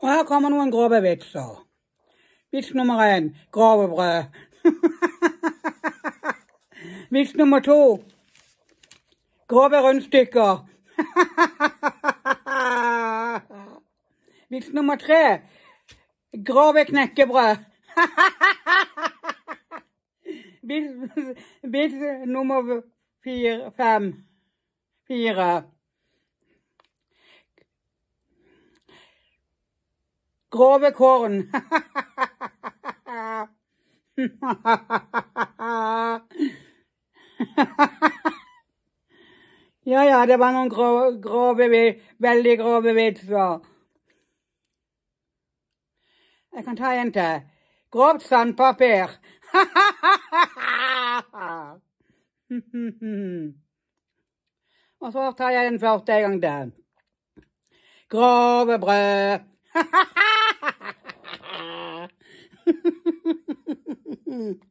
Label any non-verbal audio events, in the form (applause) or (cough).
Og her kommer noen grove vitser. Vits nummer én grove brød. (laughs) Vits nummer to grove rundstykker. (laughs) Vits nummer tre grove knekkebrød. (laughs) Vits, nummer fire, fem, fire. grove korn. (laughs) ja, ja, det var noen grove, grove veldig grove vitser. Jeg kan ta en til. Grovt sandpapir. (laughs) Og så tar jeg den første en gang til. Grove brød. (laughs) Amen.